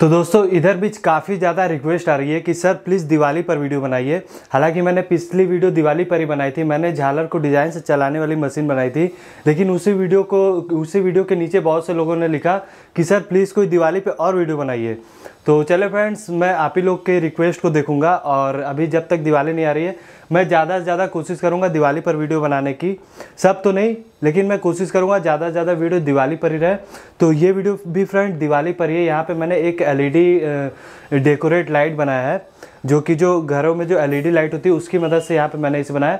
तो दोस्तों इधर बीच काफ़ी ज़्यादा रिक्वेस्ट आ रही है कि सर प्लीज़ दिवाली पर वीडियो बनाइए हालांकि मैंने पिछली वीडियो दिवाली पर ही बनाई थी मैंने झालर को डिज़ाइन से चलाने वाली मशीन बनाई थी लेकिन उसी वीडियो को उसी वीडियो के नीचे बहुत से लोगों ने लिखा कि सर प्लीज़ कोई दिवाली पर और वीडियो बनाइए तो चले फ्रेंड्स मैं आप ही लोग के रिक्वेस्ट को देखूँगा और अभी जब तक दिवाली नहीं आ रही है मैं ज़्यादा से ज़्यादा कोशिश करूँगा दिवाली पर वीडियो बनाने की सब तो नहीं लेकिन मैं कोशिश करूँगा ज़्यादा से ज़्यादा वीडियो दिवाली पर ही रहे तो ये वीडियो भी फ्रेंड दिवाली पर ही यहाँ पर मैंने एक एल डेकोरेट लाइट बनाया है जो कि जो घरों में जो एलईडी लाइट e होती है उसकी मदद से यहाँ पे मैंने इसे बनाया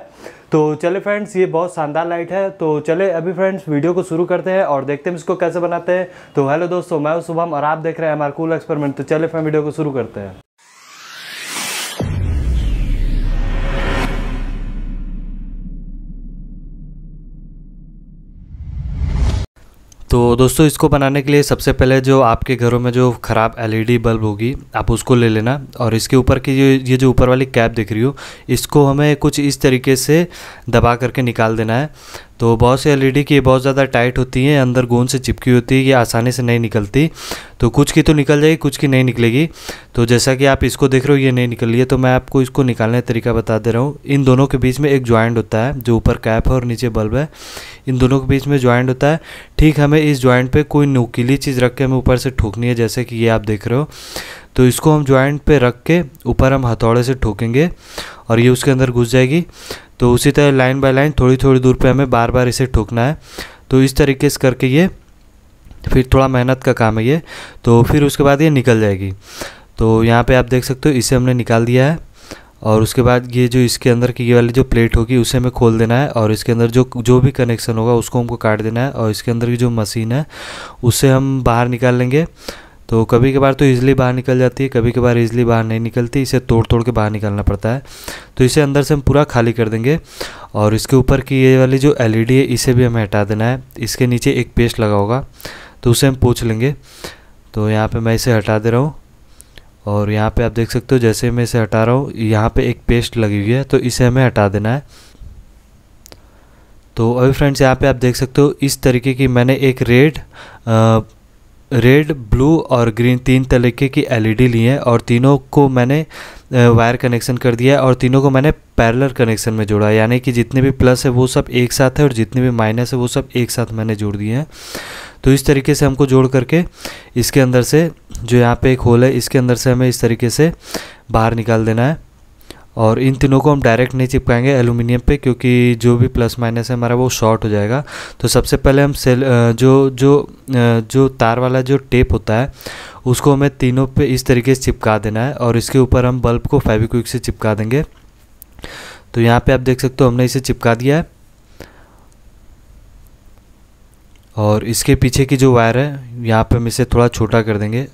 तो चले फ्रेंड्स ये बहुत शानदार लाइट है तो चले अभी फ्रेंड्स वीडियो को शुरू करते हैं और देखते हैं इसको कैसे बनाते हैं तो हेलो दोस्तों मैं शुभम और आप देख रहे हैं हमारे कूल एक्सपेरिमेंट तो चले फ्रेंड वीडियो को शुरू करते हैं तो दोस्तों इसको बनाने के लिए सबसे पहले जो आपके घरों में जो ख़राब एलईडी बल्ब होगी आप उसको ले लेना और इसके ऊपर की जो ये जो ऊपर वाली कैप दिख रही हो इसको हमें कुछ इस तरीके से दबा करके निकाल देना है तो बहुत से एल e की बहुत ज़्यादा टाइट होती हैं अंदर गोंद से चिपकी होती है ये आसानी से नहीं निकलती तो कुछ की तो निकल जाएगी कुछ की नहीं निकलेगी तो जैसा कि आप इसको देख रहे हो ये नहीं निकल रही है तो मैं आपको इसको निकालने का तरीका बता दे रहा हूँ इन दोनों के बीच में एक ज्वाइंट होता है जो ऊपर कैप है और नीचे बल्ब है इन दोनों के बीच में ज्वाइंट होता है ठीक हमें इस ज्वाइंट पर कोई नुकीली चीज़ रख के हमें ऊपर से ठोकनी है जैसे कि ये आप देख रहे हो तो इसको हम ज्वाइंट पे रख के ऊपर हम हथौड़े से ठोकेंगे और ये उसके अंदर घुस जाएगी तो उसी तरह लाइन बाय लाइन थोड़ी थोड़ी दूर पे हमें बार बार इसे ठोकना है तो इस तरीके से करके ये फिर थोड़ा मेहनत का काम है ये तो फिर उसके बाद ये निकल जाएगी तो यहाँ पर आप देख सकते हो इसे हमने निकाल दिया है और उसके बाद ये जो इसके अंदर की ये वाली जो प्लेट होगी उसे हमें खोल देना है और इसके अंदर जो जो भी कनेक्शन होगा उसको हमको काट देना है और इसके अंदर की जो मशीन है उसे हम बाहर निकाल लेंगे तो कभी कभार तो ईज़िली बाहर निकल जाती है कभी कभार ईज़िली बाहर नहीं निकलती इसे तोड़ तोड़ के बाहर निकलना पड़ता है तो इसे अंदर से हम पूरा खाली कर देंगे और इसके ऊपर की ये वाली जो एल है इसे भी हमें हटा देना है इसके नीचे एक पेस्ट लगा होगा तो उसे हम पूछ लेंगे तो यहाँ पर मैं इसे हटा दे रहा हूँ और यहाँ पे आप देख सकते हो जैसे मैं इसे हटा रहा हूँ यहाँ पे एक पेस्ट लगी हुई है तो इसे हमें हटा देना है तो अभी फ्रेंड्स यहाँ पे आप देख सकते हो इस तरीके की मैंने एक रेड रेड ब्लू और ग्रीन तीन तरीके की एलईडी e ली है और तीनों को मैंने वायर कनेक्शन कर दिया है और तीनों को मैंने पैरेलल कनेक्शन में जोड़ा है यानी कि जितने भी प्लस है वो सब एक साथ है और जितने भी माइनस है वो सब एक साथ मैंने जोड़ दिए हैं तो इस तरीके से हमको जोड़ करके इसके अंदर से जो यहाँ पे एक होल है इसके अंदर से हमें इस तरीके से बाहर निकाल देना है और इन तीनों को हम डायरेक्ट नहीं चिपकाएंगे एलुमिनियम पे क्योंकि जो भी प्लस माइनस है हमारा वो शॉर्ट हो जाएगा तो सबसे पहले हम सेल जो जो जो तार वाला जो टेप होता है उसको हमें तीनों पे इस तरीके से चिपका देना है और इसके ऊपर हम बल्ब को फेविक्विक से चिपका देंगे तो यहाँ पे आप देख सकते हो हमने इसे चिपका दिया है और इसके पीछे की जो वायर है यहाँ पर हम इसे थोड़ा छोटा कर देंगे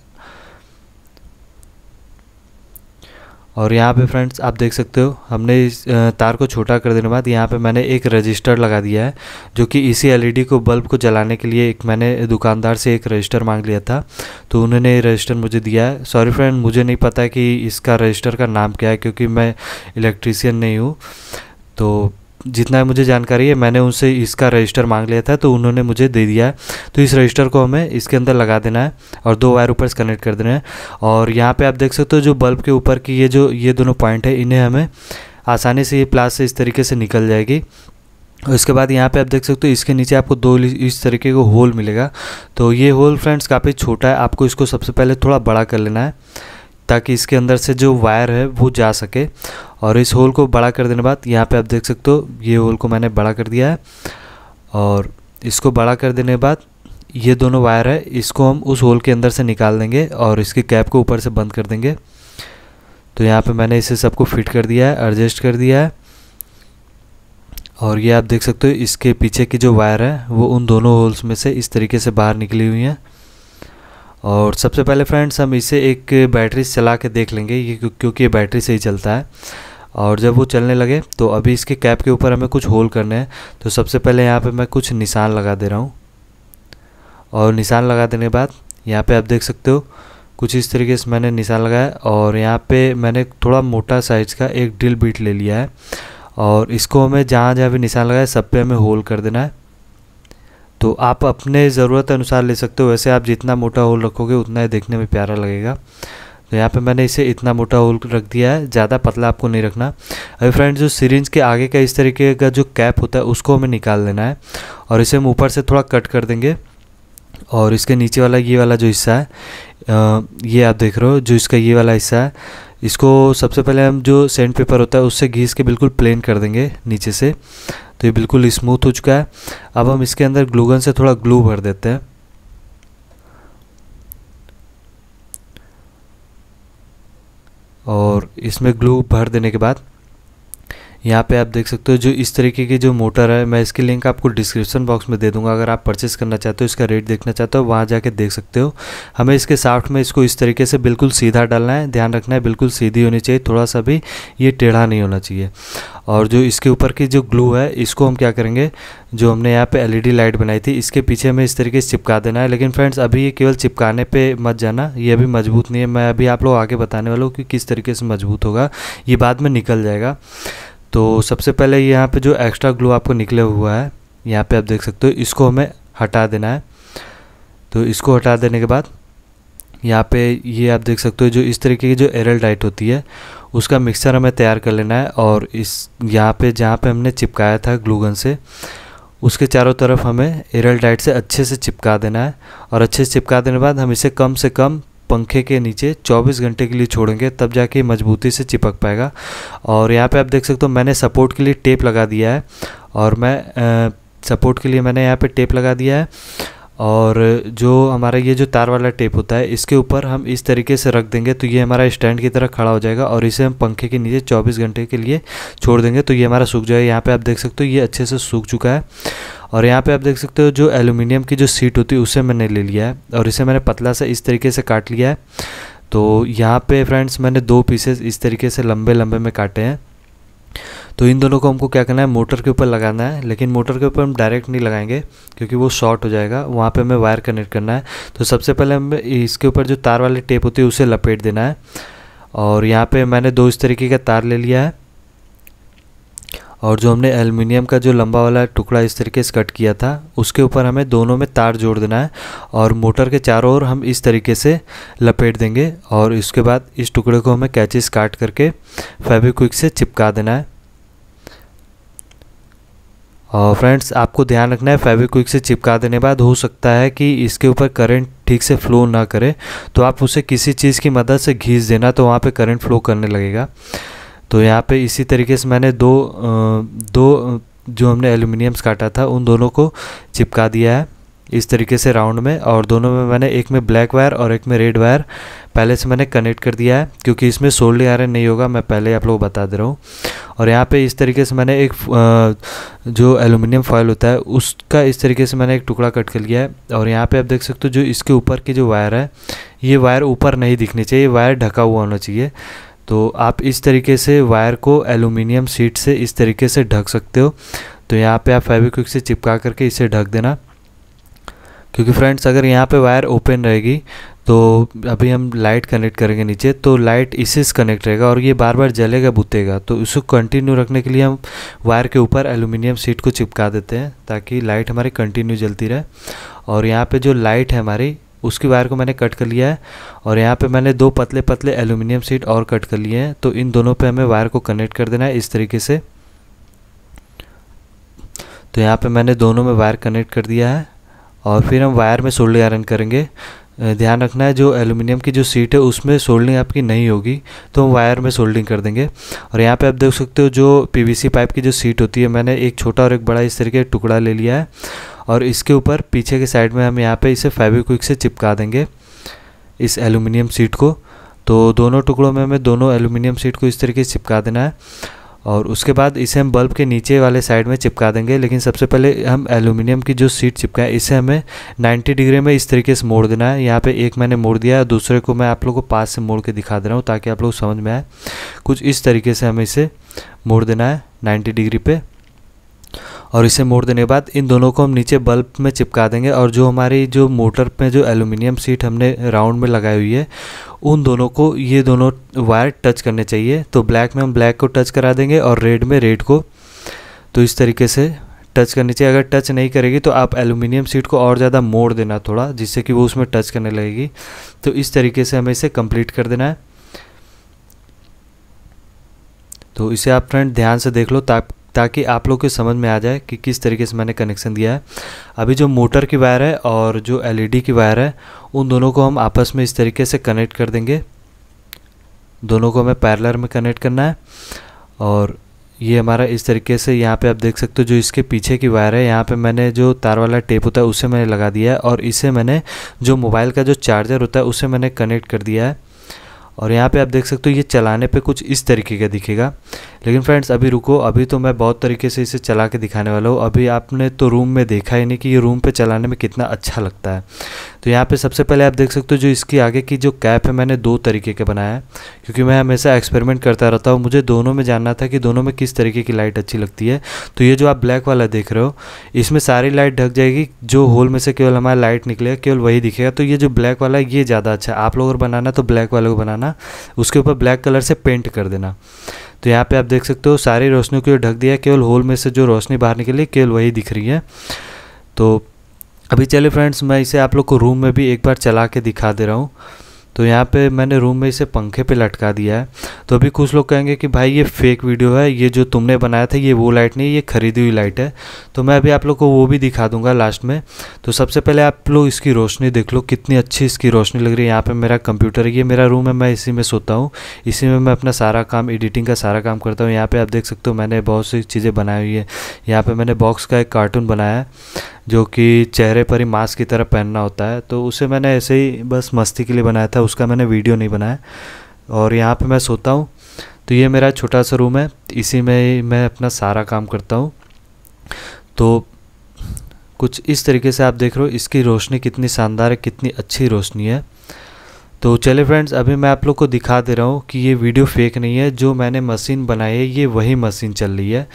और यहाँ पे फ्रेंड्स आप देख सकते हो हमने इस तार को छोटा कर देने के बाद यहाँ पे मैंने एक रजिस्टर लगा दिया है जो कि इसी एलईडी को बल्ब को जलाने के लिए एक मैंने दुकानदार से एक रजिस्टर मांग लिया था तो उन्होंने ये रजिस्टर मुझे दिया है सॉरी फ्रेंड मुझे नहीं पता कि इसका रजिस्टर का नाम क्या है क्योंकि मैं इलेक्ट्रीसियन नहीं हूँ तो जितना मुझे जानकारी है मैंने उनसे इसका रजिस्टर मांग लिया था तो उन्होंने मुझे दे दिया है तो इस रजिस्टर को हमें इसके अंदर लगा देना है और दो वायर ऊपर से कनेक्ट कर देना है और यहाँ पे आप देख सकते हो जो बल्ब के ऊपर की ये जो ये दोनों पॉइंट है इन्हें हमें आसानी से ये प्लास से इस तरीके से निकल जाएगी और इसके बाद यहाँ पे आप देख सकते हो इसके नीचे आपको दो इस तरीके का होल मिलेगा तो ये होल फ्रेंड्स काफ़ी छोटा है आपको इसको सबसे पहले थोड़ा बड़ा कर लेना है ताकि इसके अंदर से जो वायर है वो जा सके और इस होल को बड़ा कर देने बाद यहाँ पे आप देख सकते हो ये होल को मैंने बड़ा कर दिया है और इसको बड़ा कर देने बाद ये दोनों वायर है इसको हम उस होल के अंदर से निकाल देंगे और इसके कैप को ऊपर से बंद कर देंगे तो यहाँ पे मैंने इसे सबको फिट कर दिया है एडजस्ट कर दिया है और ये आप देख सकते हो इसके पीछे की जो वायर है वो उन दोनों होल्स में से इस तरीके से बाहर निकली हुई हैं और सबसे पहले फ्रेंड्स हम इसे एक बैटरी से चला के देख लेंगे ये क्योंकि ये बैटरी से ही चलता है और जब वो चलने लगे तो अभी इसके कैप के ऊपर हमें कुछ होल करने हैं तो सबसे पहले यहाँ पे मैं कुछ निशान लगा दे रहा हूँ और निशान लगा देने के बाद यहाँ पे आप देख सकते हो कुछ इस तरीके से मैंने निशान लगाया और यहाँ पे मैंने थोड़ा मोटा साइज़ का एक ड्रिल बीट ले लिया है और इसको हमें जहाँ जहाँ भी निशान लगाया सब पे हमें होल कर देना है तो आप अपने ज़रूरत अनुसार ले सकते हो वैसे आप जितना मोटा होल रखोगे उतना ही देखने में प्यारा लगेगा तो यहाँ पे मैंने इसे इतना मोटा होल रख दिया है ज़्यादा पतला आपको नहीं रखना अभी फ्रेंड्स जो सीरेंज के आगे का इस तरीके का जो कैप होता है उसको हमें निकाल लेना है और इसे हम ऊपर से थोड़ा कट कर देंगे और इसके नीचे वाला ये वाला जो हिस्सा है ये आप देख रहे हो जो इसका ये वाला हिस्सा है इसको सबसे पहले हम जो सेंड पेपर होता है उससे घीस के बिल्कुल प्लेन कर देंगे नीचे से तो ये बिल्कुल स्मूथ हो चुका है अब हम इसके अंदर ग्लूगन से थोड़ा ग्लू भर देते हैं और इसमें ग्लू भर देने के बाद यहाँ पे आप देख सकते हो जो इस तरीके की जो मोटर है मैं इसकी लिंक आपको डिस्क्रिप्शन बॉक्स में दे दूंगा अगर आप परचेस करना चाहते हो इसका रेट देखना चाहते हो वहाँ जाके देख सकते हो हमें इसके साफ्ट में इसको इस तरीके से बिल्कुल सीधा डालना है ध्यान रखना है बिल्कुल सीधी होनी चाहिए थोड़ा सा भी ये टेढ़ा नहीं होना चाहिए और जो इसके ऊपर की जो ग्लू है इसको हम क्या करेंगे जो हमने यहाँ पे एलईडी लाइट बनाई थी इसके पीछे हमें इस तरीके से चिपका देना है लेकिन फ्रेंड्स अभी ये केवल चिपकाने पे मत जाना ये अभी मजबूत नहीं है मैं अभी आप लोग आगे बताने वाला हूँ कि किस तरीके से मजबूत होगा ये बाद में निकल जाएगा तो सबसे पहले यहाँ पे जो एक्स्ट्रा ग्लू आपको निकले हुआ है यहाँ पे आप देख सकते हो इसको हमें हटा देना है तो इसको हटा देने के बाद यहाँ पे ये आप देख सकते हो जो इस तरीके की जो एरल डाइट होती है उसका मिक्सचर हमें तैयार कर लेना है और इस यहाँ पे जहाँ पे हमने चिपकाया था ग्लूगन से उसके चारों तरफ हमें एरल डाइट से अच्छे से चिपका देना है और अच्छे से चिपका देने के बाद हम इसे कम से कम पंखे के नीचे 24 घंटे के लिए छोड़ेंगे तब जाके मजबूती से चिपक पाएगा और यहाँ पे आप देख सकते हो मैंने सपोर्ट के लिए टेप लगा दिया है और मैं सपोर्ट के लिए मैंने यहाँ पे टेप लगा दिया है और जो हमारा ये जो तार वाला टेप होता है इसके ऊपर हम इस तरीके से रख देंगे तो ये हमारा स्टैंड की तरह खड़ा हो जाएगा और इसे हम पंखे के नीचे 24 घंटे के लिए छोड़ देंगे तो ये हमारा सूख जाएगा यहाँ पे आप देख सकते हो ये अच्छे से सूख चुका है और यहाँ पे आप देख सकते हो जो एल्यूमिनियम की जो सीट होती है उसे मैंने ले लिया है और इसे मैंने पतला से इस तरीके से काट लिया है तो यहाँ पे फ्रेंड्स मैंने दो पीसेस इस तरीके से लंबे लंबे में काटे हैं तो इन दोनों को हमको क्या करना है मोटर के ऊपर लगाना है लेकिन मोटर के ऊपर हम डायरेक्ट नहीं लगाएंगे क्योंकि वो शॉर्ट हो जाएगा वहाँ पे हमें वायर कनेक्ट करना है तो सबसे पहले हमें इसके ऊपर जो तार वाली टेप होती है उसे लपेट देना है और यहाँ पे मैंने दो इस तरीके का तार ले लिया है और जो हमने एल्युमिनियम का जो लंबा वाला टुकड़ा इस तरीके से कट किया था उसके ऊपर हमें दोनों में तार जोड़ देना है और मोटर के चारों ओर हम इस तरीके से लपेट देंगे और इसके बाद इस टुकड़े को हमें कैचिस काट करके फेविक्विक से चिपका देना है और फ्रेंड्स आपको ध्यान रखना है फेविक्विक से चिपका देने बाद हो सकता है कि इसके ऊपर करंट ठीक से फ्लो ना करे तो आप उसे किसी चीज़ की मदद से घीस देना तो वहाँ पे करंट फ्लो करने लगेगा तो यहाँ पे इसी तरीके से मैंने दो दो जो हमने एल्यूमिनियम्स काटा था उन दोनों को चिपका दिया है इस तरीके से राउंड में और दोनों में मैंने एक में ब्लैक वायर और एक में रेड वायर पहले से मैंने कनेक्ट कर दिया है क्योंकि इसमें सोल्डर आयरन नहीं होगा मैं पहले आप लोग बता दे रहा हूँ और यहाँ पे इस तरीके से मैंने एक जो एलुमिनियम फॉयल होता है उसका इस तरीके से मैंने एक टुकड़ा कट कर लिया है और यहाँ पर आप देख सकते हो जो इसके ऊपर की जो वायर है ये वायर ऊपर नहीं दिखनी चाहिए वायर ढका हुआ होना चाहिए तो आप इस तरीके से वायर को एलुमिनियम सीट से इस तरीके से ढक सकते हो तो यहाँ पे आप फेविक्विक से चिपका करके इसे ढक देना क्योंकि फ्रेंड्स अगर यहाँ पे वायर ओपन रहेगी तो अभी हम लाइट कनेक्ट करेंगे नीचे तो लाइट इसी से कनेक्ट रहेगा और ये बार बार जलेगा बुतेगा तो इसको कंटिन्यू रखने के लिए हम वायर के ऊपर एलुमिनियम सीट को चिपका देते हैं ताकि लाइट हमारी कंटिन्यू जलती रहे और यहाँ पे जो लाइट है हमारी उसकी वायर को मैंने कट कर लिया है और यहाँ पे मैंने दो पतले पतले एल्यूमिनियम सीट और कट कर लिए हैं तो इन दोनों पे हमें वायर को कनेक्ट कर देना है इस तरीके से तो यहाँ पे मैंने दोनों में वायर कनेक्ट कर दिया है और फिर हम वायर में सोल्डरिंग आयरन करेंगे ध्यान रखना है जो एल्यूमिनियम की जो सीट है उसमें सोल्डिंग आपकी नहीं होगी तो हम वायर में सोल्डिंग कर देंगे और यहाँ पे आप देख सकते हो जो पीवीसी पाइप की जो सीट होती है मैंने एक छोटा और एक बड़ा इस तरीके टुकड़ा ले लिया है और इसके ऊपर पीछे के साइड में हम यहाँ पे इसे फेविक्विक से चिपका देंगे इस एलुमिनियम सीट को तो दोनों टुकड़ों में हमें दोनों एलुमिनियम सीट को इस तरीके से चिपका देना है और उसके बाद इसे हम बल्ब के नीचे वाले साइड में चिपका देंगे लेकिन सबसे पहले हम एलुमिनियम की जो सीट चिपकाएं इसे हमें 90 डिग्री में इस तरीके से मोड़ देना है यहाँ पे एक मैंने मोड़ दिया है दूसरे को मैं आप लोगों को पास से मोड़ के दिखा दे रहा हूँ ताकि आप लोग समझ में आए कुछ इस तरीके से हमें इसे मोड़ देना है नाइन्टी डिग्री पर और इसे मोड़ देने के बाद इन दोनों को हम नीचे बल्ब में चिपका देंगे और जो हमारी जो मोटर में जो एलुमिनियम सीट हमने राउंड में लगाई हुई है उन दोनों को ये दोनों वायर टच करने चाहिए तो ब्लैक में हम ब्लैक को टच करा देंगे और रेड में रेड को तो इस तरीके से टच करनी चाहिए अगर टच नहीं करेगी तो आप एलुमिनियम सीट को और ज़्यादा मोड़ देना थोड़ा जिससे कि वो उसमें टच करने लगेगी तो इस तरीके से हमें इसे कंप्लीट कर देना है तो इसे आप फ्रेंड ध्यान से देख लो ताक ताकि आप लोग को समझ में आ जाए कि किस तरीके से मैंने कनेक्शन दिया है अभी जो मोटर की वायर है और जो एलईडी की वायर है उन दोनों को हम आपस में इस तरीके से कनेक्ट कर देंगे दोनों को हमें पैरलर में कनेक्ट करना है और ये हमारा इस तरीके से यहाँ पे आप देख सकते हो जो इसके पीछे की वायर है यहाँ पे मैंने जो तार वाला टेप होता है उसे मैंने लगा दिया है और इसे मैंने जो मोबाइल का जो चार्जर होता है उसे मैंने कनेक्ट कर दिया है और यहाँ पे आप देख सकते हो ये चलाने पे कुछ इस तरीके का दिखेगा लेकिन फ्रेंड्स अभी रुको अभी तो मैं बहुत तरीके से इसे चला के दिखाने वाला हूँ अभी आपने तो रूम में देखा ही नहीं कि ये रूम पे चलाने में कितना अच्छा लगता है तो यहाँ पे सबसे पहले आप देख सकते हो जो इसकी आगे की जो कैप है मैंने दो तरीके के बनाया है क्योंकि मैं हमेशा एक्सपेरिमेंट करता रहता हूँ मुझे दोनों में जानना था कि दोनों में किस तरीके की लाइट अच्छी लगती है तो ये जो आप ब्लैक वाला देख रहे हो इसमें सारी लाइट ढक जाएगी जो होल में से केवल हमारा लाइट निकलेगा केवल वही दिखेगा तो ये जो ब्लैक वाला है ये ज़्यादा अच्छा है आप लोग अगर बनाना तो ब्लैक वाले को बनाना उसके ऊपर ब्लैक कलर से पेंट कर देना तो यहाँ पे आप देख सकते हो सारी रोशनी को ढक दिया केवल होल में से जो रोशनी बाहर निकली केवल वही दिख रही है तो अभी चले फ्रेंड्स मैं इसे आप लोग को रूम में भी एक बार चला के दिखा दे रहा हूँ तो यहाँ पे मैंने रूम में इसे पंखे पे लटका दिया है तो अभी कुछ लोग कहेंगे कि भाई ये फेक वीडियो है ये जो तुमने बनाया था ये वो लाइट नहीं ये खरीदी हुई लाइट है तो मैं अभी आप लोग को वो भी दिखा दूंगा लास्ट में तो सबसे पहले आप लोग इसकी रोशनी देख लो कितनी अच्छी इसकी रोशनी लग रही है यहाँ पर मेरा कंप्यूटर ये मेरा रूम है मैं इसी में सोता हूँ इसी में मैं अपना सारा काम एडिटिंग का सारा काम करता हूँ यहाँ पर आप देख सकते हो मैंने बहुत सी चीज़ें बनाई हुई है यहाँ पर मैंने बॉक्स का एक कार्टून बनाया है जो कि चेहरे पर ही मास्क की तरह पहनना होता है तो उसे मैंने ऐसे ही बस मस्ती के लिए बनाया था उसका मैंने वीडियो नहीं बनाया और यहाँ पे मैं सोता हूँ तो ये मेरा छोटा सा रूम है इसी में ही मैं अपना सारा काम करता हूँ तो कुछ इस तरीके से आप देख रहे हो इसकी रोशनी कितनी शानदार है कितनी अच्छी रोशनी है तो चले फ्रेंड्स अभी मैं आप लोग को दिखा दे रहा हूँ कि ये वीडियो फेक नहीं है जो मैंने मशीन बनाई है ये वही मशीन चल रही है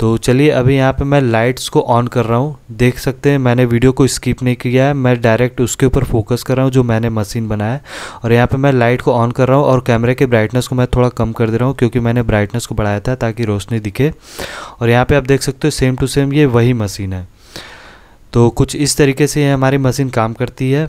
तो चलिए अभी यहाँ पे मैं लाइट्स को ऑन कर रहा हूँ देख सकते हैं मैंने वीडियो को स्किप नहीं किया है मैं डायरेक्ट उसके ऊपर फोकस कर रहा हूँ जो मैंने मशीन बनाया है और यहाँ पर मैं लाइट को ऑन कर रहा हूँ और कैमरे के ब्राइटनेस को मैं थोड़ा कम कर दे रहा हूँ क्योंकि मैंने ब्राइटनेस को बढ़ाया था ताकि रोशनी दिखे और यहाँ पर आप देख सकते हो सेम टू सेम ये वही मशीन है तो कुछ इस तरीके से ये हमारी मशीन काम करती है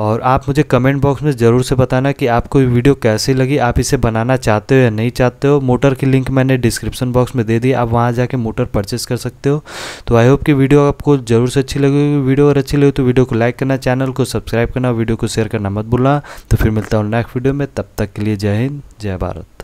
और आप मुझे कमेंट बॉक्स में ज़रूर से बताना कि आपको ये वीडियो कैसी लगी आप इसे बनाना चाहते हो या नहीं चाहते हो मोटर की लिंक मैंने डिस्क्रिप्शन बॉक्स में दे दी आप वहाँ जाके मोटर परचेस कर सकते हो तो आई होप कि वीडियो आपको ज़रूर से अच्छी लगी वीडियो और अच्छी लगी तो वीडियो को लाइक करना चैनल को सब्सक्राइब करना वीडियो को शेयर करना मत भूलना तो फिर मिलता हूँ नेक्स्ट वीडियो में तब तक के लिए जय हिंद जय भारत